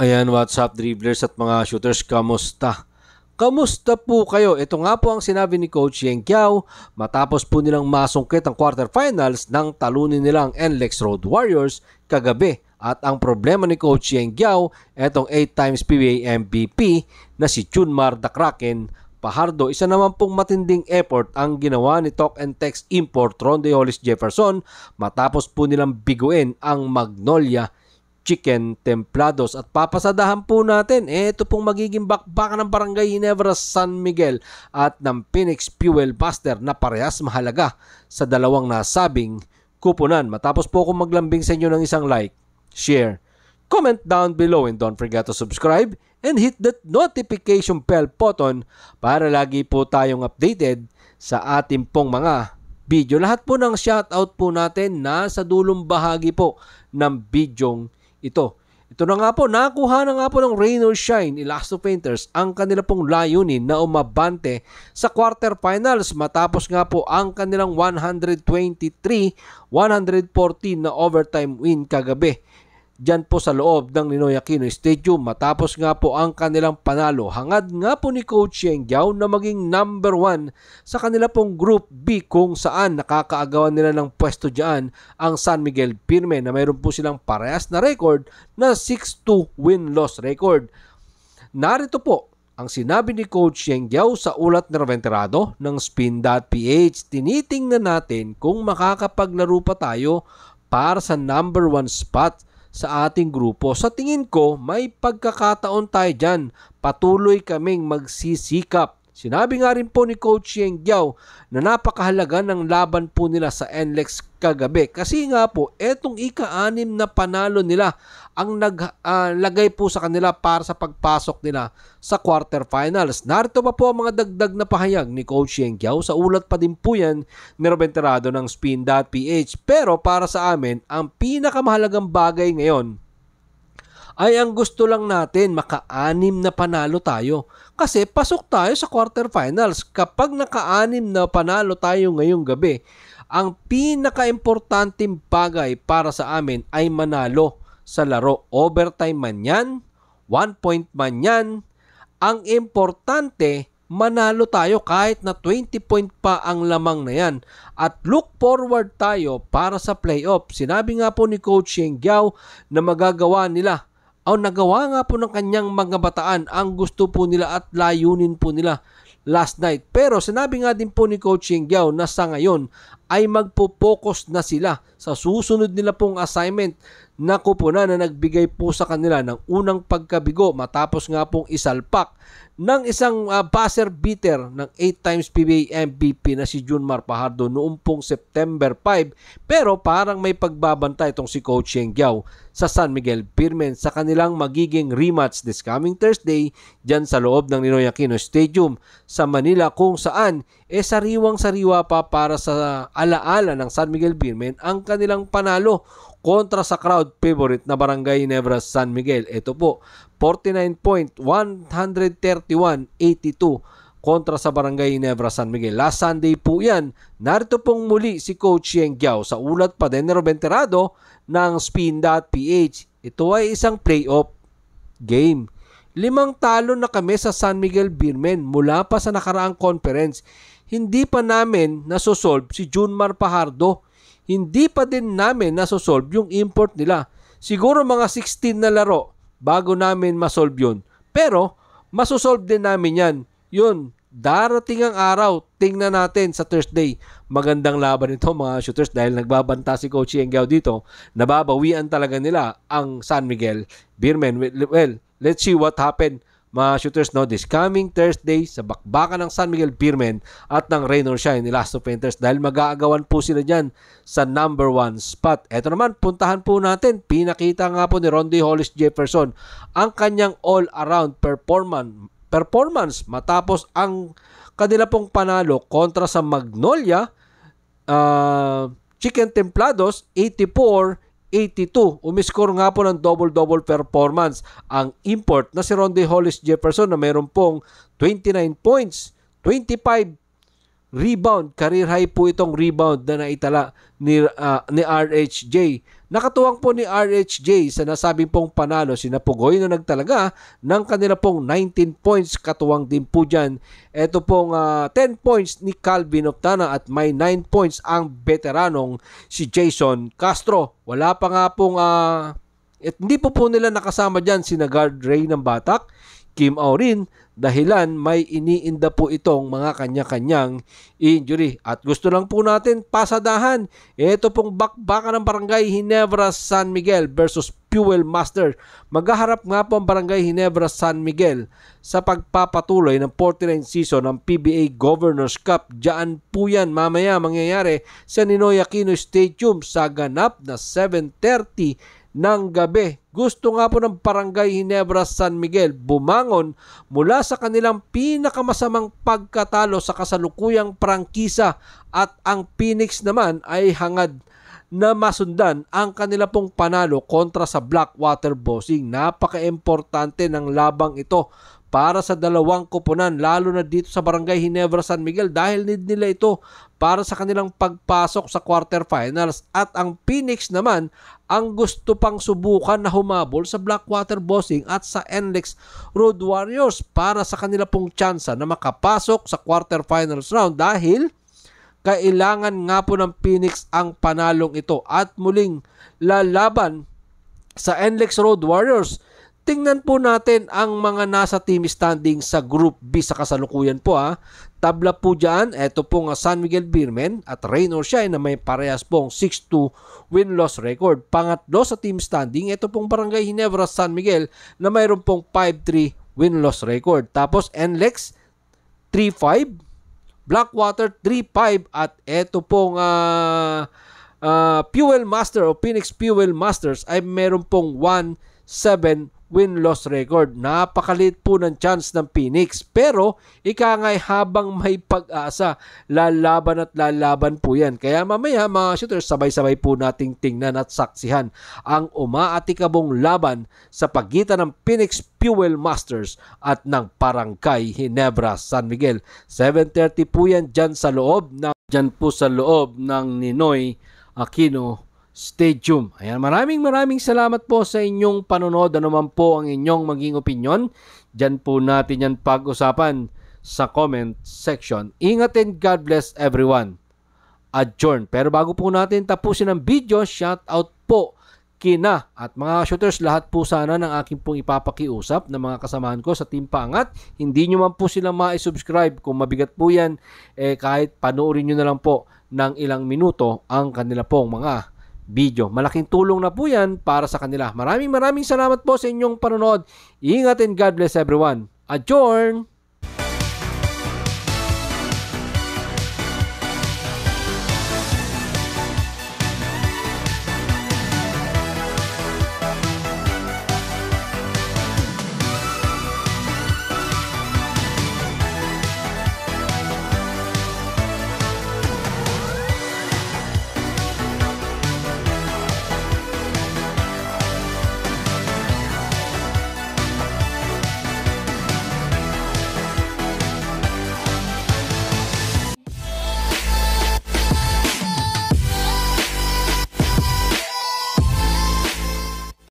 Ayan, what's up dribblers at mga shooters, kamusta? Kamusta po kayo? Ito nga po ang sinabi ni Coach Yeng Kiao matapos po nilang masungkit ang quarterfinals ng talunin nilang NLEX Road Warriors kagabi. At ang problema ni Coach Yeng Kiao, etong 8 times PBA MVP na si Chunmar Dakraken Pahardo, isa naman pong matinding effort ang ginawa ni Talk and Text Import Ronde Hollis Jefferson matapos po nilang biguin ang Magnolia chicken templados. At papasadahan po natin, ito pong magiging bakbakan ng Barangay Ginebra San Miguel at ng Phoenix Fuel Buster na parehas mahalaga sa dalawang nasabing kupunan. Matapos po akong maglambing sa inyo ng isang like, share, comment down below and don't forget to subscribe and hit that notification bell button para lagi po tayong updated sa ating pong mga video. Lahat po ng shoutout po natin nasa dulong bahagi po ng bidyong ito. Ito na nga po, nakuha na nga po ng Rain or Shine Elasto Painters ang kanila pong layunin na umabante sa quarterfinals matapos nga po ang kanilang 123-114 na overtime win kagabi dyan po sa loob ng Ninoy Aquino Stadium matapos nga po ang kanilang panalo. Hangad nga po ni Coach Cheng Giao na maging number 1 sa kanila pong Group B kung saan nakakaagawan nila ng pwesto dyan ang San Miguel Pirme na mayroon po silang parehas na record na 6-2 win-loss record. Narito po ang sinabi ni Coach Cheng Giao sa ulat ni Reventerado ng Spin.ph, tinitingnan natin kung makakapaglaro pa tayo para sa number 1 spot sa ating grupo. Sa tingin ko, may pagkakataon tayo dyan. Patuloy kaming magsisikap Sinabi nga rin po ni Coach Yeng Giao na napakahalaga ng laban po nila sa NLEX kagabi. Kasi nga po, etong ika-anim na panalo nila ang naglagay ah, uh, po sa kanila para sa pagpasok nila sa quarterfinals. Narito pa po ang mga dagdag na pahayag ni Coach Yeng Giao. Sa ulat pa din po yan ni Robenterado ng Spin.ph. Pero para sa amin, ang pinakamahalagang bagay ngayon ay ang gusto lang natin maka-anim na panalo tayo. Kasi pasok tayo sa quarterfinals. Kapag naka-anim na panalo tayo ngayong gabi, ang pinaka-importanting bagay para sa amin ay manalo sa laro. Overtime man yan, one point man yan, ang importante manalo tayo kahit na 20 point pa ang lamang na yan. At look forward tayo para sa playoff. Sinabi nga po ni Coach Shengyao na magagawa nila o nagawa nga po ng kanyang mga bataan ang gusto po nila at layunin po nila last night. Pero sinabi nga din po ni Coach Yingyao na sa ngayon ay magpo-focus na sila sa susunod nila pong assignment na kupunan na nagbigay po sa kanila ng unang pagkabigo matapos nga pong isalpak ng isang uh, ah, buzzer beater ng 8 times PBA MVP na si Junmar Pajardo noong pong September 5 pero parang may pagbabanta itong si Coach Sheng Giao sa San Miguel Pirmen sa kanilang magiging rematch this coming Thursday dyan sa loob ng Ninoy Aquino Stadium sa Manila kung saan e eh, sariwang-sariwa pa para sa alaala ng San Miguel Pirmen ang kanilang panalo kontra sa crowd favorite na Barangay Nevra San Miguel. Ito po, 49.131.82 kontra sa Barangay Inebra San Miguel. Last Sunday po yan, narito pong muli si Coach Yeng Giao sa ulat pa din ni Robenterado ng Spin.ph. Ito ay isang playoff game. Limang talo na kami sa San Miguel Birmen mula pa sa nakaraang conference. Hindi pa namin nasosolve si Junmar Pahardo. Hindi pa din namin nasosolve yung import nila. Siguro mga 16 na laro bago namin masolve yun. Pero, masosolve din namin yan. Yun, darating ang araw, tingnan natin sa Thursday. Magandang laban ito mga shooters dahil nagbabanta si Coach Engao dito. Nababawian talaga nila ang San Miguel Beermen. Well, let's see what happen mga shooters no this coming Thursday sa bakbakan ng San Miguel Beermen at ng Rain or Shine ni Last of Painters dahil mag-aagawan po sila dyan sa number one spot. Ito naman, puntahan po natin. Pinakita nga po ni Rondi Hollis Jefferson ang kanyang all-around performance performance matapos ang kanila pong panalo kontra sa Magnolia uh, Chicken Templados 84 82. Umiscore nga po ng double-double performance ang import na si Ronde Hollis Jefferson na meron pong 29 points, 25 rebound. Career high po itong rebound na naitala ni, uh, ni RHJ. Nakatuwang po ni RHJ sa nasabing pong panalo si Napugoy na nagtalaga ng kanila pong 19 points. Katuwang din po dyan. Ito pong uh, ah, 10 points ni Calvin Optana at may 9 points ang veteranong si Jason Castro. Wala pa nga pong... Uh, hindi po po nila nakasama dyan si Nagard Ray ng Batak, Kim Aurin, dahilan may iniinda po itong mga kanya-kanyang injury. At gusto lang po natin pasadahan ito pong bakbaka ng Barangay Hinebra San Miguel versus Fuel Master. Maghaharap nga po ang Barangay Hinebra San Miguel sa pagpapatuloy ng 49 season ng PBA Governors Cup. Diyan po yan mamaya mangyayari sa Ninoy Aquino Stadium sa ganap na 7.30 ng gabi. Gusto nga po ng Barangay Hinebra San Miguel bumangon mula sa kanilang pinakamasamang pagkatalo sa kasalukuyang prangkisa at ang Phoenix naman ay hangad na masundan ang kanila pong panalo kontra sa Blackwater Bossing. Napaka-importante ng labang ito para sa dalawang kupunan lalo na dito sa Barangay Ginebra San Miguel dahil need nila ito para sa kanilang pagpasok sa quarterfinals at ang Phoenix naman ang gusto pang subukan na humabol sa Blackwater Bossing at sa NLEX Road Warriors para sa kanila pong tsansa na makapasok sa quarterfinals round dahil kailangan nga po ng Phoenix ang panalong ito at muling lalaban sa NLEX Road Warriors Tingnan po natin ang mga nasa team standing sa Group B sa kasalukuyan po ha. Ah. Tabla po dyan, eto po nga San Miguel Birmen at Rain or Shine na may parehas pong 6-2 win-loss record. Pangatlo sa team standing, eto pong Barangay Ginebra San Miguel na mayroon pong 5-3 win-loss record. Tapos NLEX 3-5, Blackwater 3-5 at eto pong uh, uh, Fuel Master o Phoenix Fuel Masters ay meron pong 1-7 win-loss record. Napakalit po ng chance ng Phoenix. Pero, ika nga'y habang may pag-asa, lalaban at lalaban po yan. Kaya mamaya mga shooters, sabay-sabay po nating tingnan at saksihan ang umaatikabong laban sa pagitan ng Phoenix Fuel Masters at ng Parangkay Hinebra San Miguel. 7.30 po yan dyan sa loob ng, dyan po sa loob ng Ninoy Aquino Stadium. Ayan, maraming maraming salamat po sa inyong panonood. Ano man po ang inyong maging opinion, dyan po natin yan pag-usapan sa comment section. Ingat and God bless everyone. Adjourn. Pero bago po natin tapusin ang video, shout out po kina at mga shooters lahat po sana ng aking pong ipapakiusap ng mga kasamahan ko sa Team Pangat. Hindi nyo man po sila ma-subscribe kung mabigat po yan eh kahit panoorin nyo na lang po ng ilang minuto ang kanila pong mga video. Malaking tulong na po yan para sa kanila. Maraming maraming salamat po sa inyong panonood. Ingat and God bless everyone. Adjourn!